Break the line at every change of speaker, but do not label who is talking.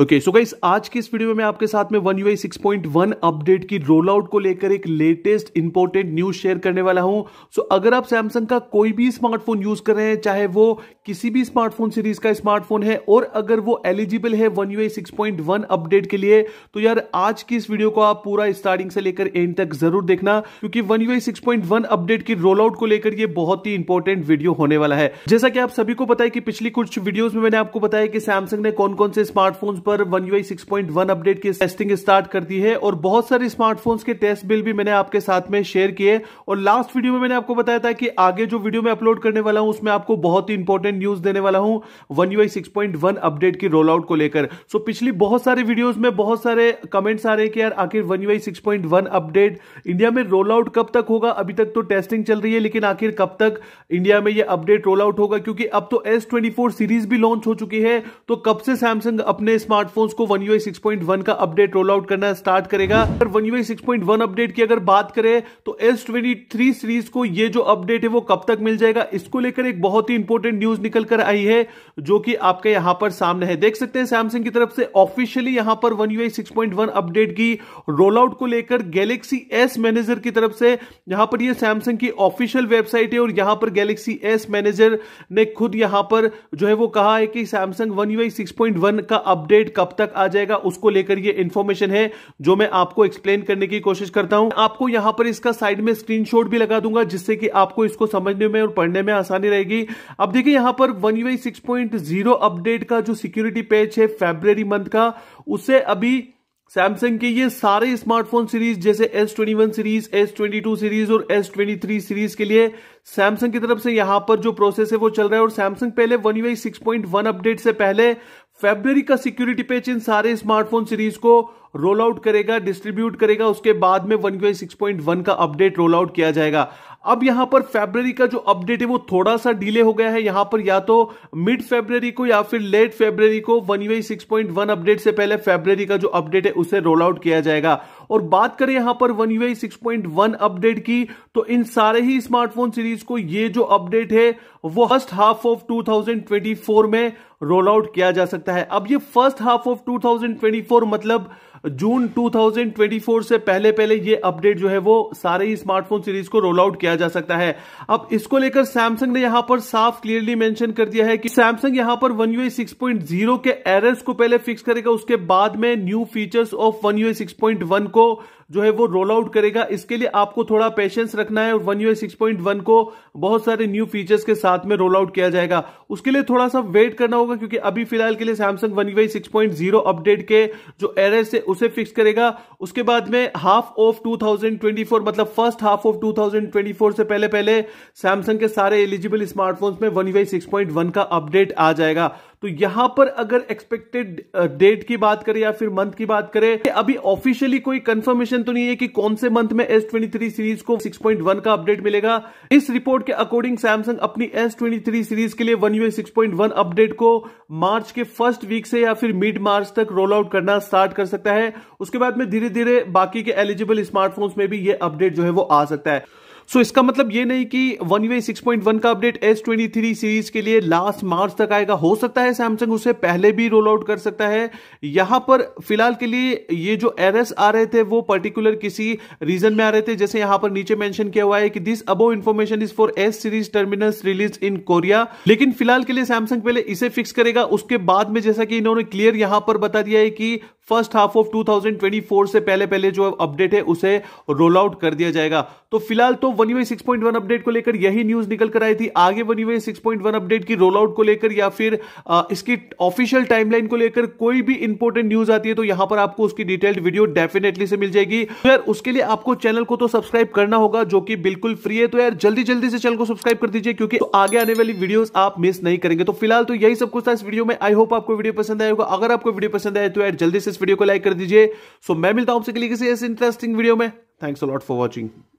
okay so guys आज की इस वीडियो में आपके साथ में One UI point one update की रोल आउट को लेकर एक लेटेस्ट इंपॉर्टेंट न्यूज शेयर करने वाला हूं सो so, अगर आप सैमसंग का कोई भी स्मार्टफोन यूज कर रहे हैं चाहे वो किसी भी स्मार्टफोन सीरीज का स्मार्टफोन है और अगर वो एलिजिबल है वन यूआई अपडेट के लिए तो यार आज की इस वीडियो को आप पूरा स्टार्टिंग से लेकर एंड तक जरूर देखना क्योंकि वन पॉइंट वन अपडेट की रोल आउट को लेकर ये बहुत ही इंपॉर्टेंट वीडियो होने वाला है जैसा कि आप सभी को बताया कि पिछली कुछ वीडियो में मैंने आपको बताया कि सैमसंग ने कौन कौन से स्मार्टफोन पर One UI six point one update की टेस्टिंग स्टार्ट कर दी है और बहुत सारे स्मार्टफोन्स के टेस्ट बिल भी मैंने आपके साथ में शेयर किए और लास्ट वीडियो में मैंने आपको बताया था कि आगे जो वीडियो में अपलोड करने वाला हूं उसमें आपको बहुत ही इंपॉर्टेंट न्यूज देने वाला हूं One UI six point one update की रोल आउट को लेकर सो पिछली बहुत सारे वीडियोज में बहुत सारे कमेंट्स आ रहे हैं कि यार आखिर One UI six point one update India में रोल आउट कब तक होगा अभी तक तो टेस्टिंग चल रही है लेकिन आखिर कब तक इंडिया में यह अपडेट रोल आउट होगा क्योंकि अब तो एस ट्वेंटी फोर सीरीज भी लॉन्च हो चुकी है तो कब से सैमसंग अपने स्मार्ट स्मार्टफोन्स को One UI six point one का अपडेट रोल आउट करना स्टार्ट करेगा अगर One UI six point one update की अगर बात करें तो एस ट्वेंटी थ्री सीरीज को ये जो अपडेट है वो कब तक मिल जाएगा इसको लेकर एक बहुत ही इंपॉर्टेंट न्यूज निकल कर आई है जो कि आपके यहां पर सामने है देख सकते हैं सैमसंग की तरफ से ऑफिशियली यहां पर One UI six point one update की रोल आउट को लेकर गैलेक्सी एस मैनेजर की तरफ से यहां पर ये सैमसंग की ऑफिशियल वेबसाइट है और यहां पर गैलेक्सी एस मैनेजर ने खुद यहां पर जो है वो कहा है कि Samsung One UI six point one का अपडेट अपडेट कब तक आ जाएगा उसको लेकर ये इन्फॉर्मेशन है जो मैं आपको एक्सप्लेन करने की कोशिश करता हूं आपको यहां पर इसका साइड में स्क्रीनशॉट भी लगा दूंगा जिससे कि आपको इसको समझने में और पढ़ने में आसानी रहेगी अब देखिए यहां पर वन यू आई अपडेट का जो सिक्योरिटी पैच है फेब्रवरी मंथ का उसे अभी सैमसंग के ये सारे स्मार्टफोन सीरीज जैसे S21 सीरीज S22 सीरीज और S23 सीरीज के लिए सैमसंग की तरफ से यहां पर जो प्रोसेस है वो चल रहा है और सैमसंग पहले One UI six point one update से पहले फेब्रवरी का सिक्योरिटी पेच इन सारे स्मार्टफोन सीरीज को रोल आउट करेगा डिस्ट्रीब्यूट करेगा उसके बाद में One UI six point one का अपडेट रोल आउट किया जाएगा अब यहां पर फेब्रवरी का जो अपडेट है वो थोड़ा सा डिले हो गया है यहां पर या तो मिड फेब्रवरी को या फिर लेट फेब्रवरी को One UI six point one update से पहले फेब्रवरी का जो अपडेट है उसे रोल आउट किया जाएगा और बात करें यहां पर One UI six point one update की तो इन सारे ही स्मार्टफोन सीरीज को ये जो अपडेट है वो फर्स्ट हाफ ऑफ 2024 में रोल आउट किया जा सकता है अब ये फर्स्ट हाफ ऑफ 2024 मतलब जून 2024 से पहले पहले ये अपडेट जो है वो सारे ही स्मार्टफोन सीरीज को रोल आउट किया जा सकता है अब इसको लेकर सैमसंग ने यहां पर साफ क्लियरली मेंशन कर दिया है कि सैमसंग यहां पर One UI six point zero के एरर्स को पहले फिक्स करेगा उसके बाद में new features of One UI six point one को जो है वो रोल आउट करेगा इसके लिए आपको थोड़ा पेशेंस रखना है और One UI six point one को बहुत सारे न्यू फीचर्स के साथ साथ में रोल आउट किया जाएगा उसके लिए थोड़ा सा वेट करना होगा क्योंकि अभी फिलहाल के लिए Samsung One UI six point zero update के जो एरर्स है उसे फिक्स करेगा उसके बाद में half of two thousand twenty four मतलब first half of two thousand twenty four से पहले पहले सैमसंग के सारे एलिजिबल स्मार्टफोन्स में One UI six point one का अपडेट आ जाएगा तो यहां पर अगर एक्सपेक्टेड डेट की बात करें या फिर मंथ की बात करें अभी ऑफिशियली कोई कंफर्मेशन तो नहीं है कि कौन से मंथ में एस सीरीज को 6.1 का अपडेट मिलेगा इस रिपोर्ट के अकॉर्डिंग सैमसंग अपनी एस सीरीज के लिए वन यू सिक्स अपडेट को मार्च के फर्स्ट वीक से या फिर मिड मार्च तक रोल आउट करना स्टार्ट कर सकता है उसके बाद में धीरे धीरे बाकी के एलिजिबल स्मार्टफोन्स में भी ये अपडेट जो है वो आ सकता है सो इसका मतलब ये नहीं कि One UI six point one का update S twenty three series के लिए लास्ट मार्च तक आएगा हो सकता है सैमसंग उसे पहले भी रोल आउट कर सकता है यहां पर फिलहाल के लिए ये जो एरर्स आ रहे थे वो पर्टिकुलर किसी रीजन में आ रहे थे जैसे यहां पर नीचे मेंशन किया हुआ है कि this above information is for S series terminals release in Korea लेकिन फिलहाल के लिए सैमसंग पहले इसे फिक्स करेगा उसके बाद में जैसा कि इन्होंने क्लियर यहां पर बता दिया है कि फर्स्ट हाफ ऑफ 2024 से पहले पहले जो अपडेट है उसे रोल आउट कर दिया जाएगा तो फिलहाल तो One UI six point one update को लेकर यही न्यूज निकल कर आई थी आगे One UI six point one update की रोल आउट को लेकर या फिर आ, इसकी ऑफिशियल टाइमलाइन को लेकर कोई भी इंपॉर्टेंट न्यूज आती है तो यहां पर आपको उसकी डिटेल्ड वीडियो डेफिनेटली से मिल जाएगी तो यार उसके लिए आपको चैनल को तो सब्सक्राइब करना होगा जो कि बिल्कुल फ्री है तो यार जल्दी जल्दी से चैनल को सब्सक्राइब कर दीजिए क्योंकि तो आगे आने वाली वीडियो आप मिस नहीं करेंगे तो फिलहाल तो यही सब कुछ था इस वीडियो में आई होप आपको वीडियो पसंद आएगा अगर आपको वीडियो पसंद आए तो यार जल्दी से इस वीडियो को लाइक कर दीजिए सो so, मैं मिलता हूं आपसे किसी इस इंटरेस्टिंग वीडियो में thanks a lot for watching